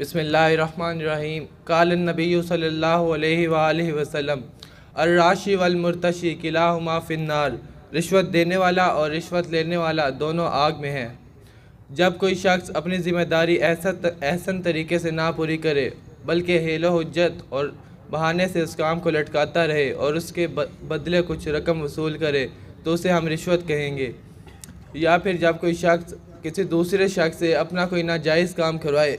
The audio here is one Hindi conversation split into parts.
बसमीम कलनबी सल्ला वसलम अर्राशी वलमरतशी किला फिनार रिश्वत देने वाला और रिश्वत लेने वाला दोनों आग में हैं जब कोई शख्स अपनी ज़िम्मेदारी ऐसा एहसन तरीके से ना पूरी करे बल्कि हेलो हजत और बहाने से उस काम को लटकाता रहे और उसके बदले कुछ रकम वसूल करे तो उसे हम रिश्वत कहेंगे या फिर जब कोई शख्स किसी दूसरे शख्स से अपना कोई नाजायज़ काम करवाए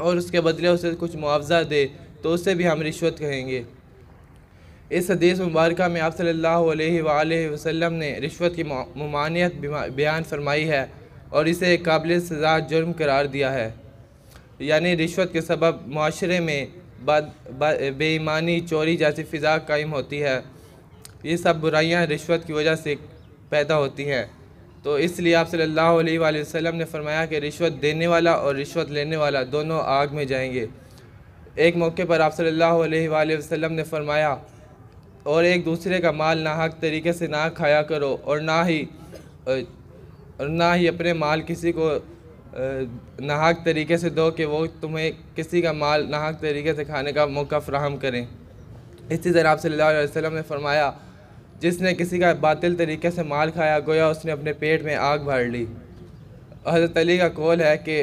और उसके बदले उसे कुछ मुआवजा दे तो उसे भी हम रिश्वत कहेंगे इस हदीस मुबारक में आप सल्लल्लाहु अलैहि वसल्लम ने रिश्वत की ममानियत बयान फरमाई है और इसे काबिल सजा जुर्म करार दिया है यानी रिश्वत के सबब माशरे में बेईमानी चोरी जैसी फ़िज़ा कायम होती है ये सब बुराइयां रिश्वत की वजह से पैदा होती हैं तो इसलिए आप सल्लल्लाहु अलैहि वसल्लम ने फरमाया कि रिश्वत देने वाला और रिश्वत लेने वाला दोनों आग में जाएंगे एक मौके पर आप सल्लल्लाहु अलैहि वसल्लम ने फरमाया और एक दूसरे का माल नाहक तरीके से ना खाया करो और ना ही और ना ही अपने माल किसी को नाहक तरीके से दो कि वो तुम्हें किसी का माल नाहक तरीके से खाने का मौका फ्राहम करें इसी तरह आप सल्लल्लाहु अलैहि वसल्लम ने फरमाया जिसने किसी का बातिल तरीके से माल खाया गोया उसने अपने पेट में आग भर ली हज़रत अली का कौल है कि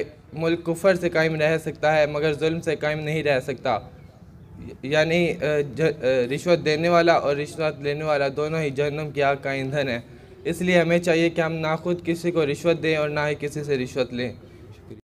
मुल्क कुफर से कायम रह सकता है मगर जुल्म से कायम नहीं रह सकता यानी रिश्वत देने वाला और रिश्वत लेने वाला दोनों ही जन्म की आग का ईंधन है इसलिए हमें चाहिए कि हम ना खुद किसी को रिश्वत दें और ना ही किसी से रिश्वत लें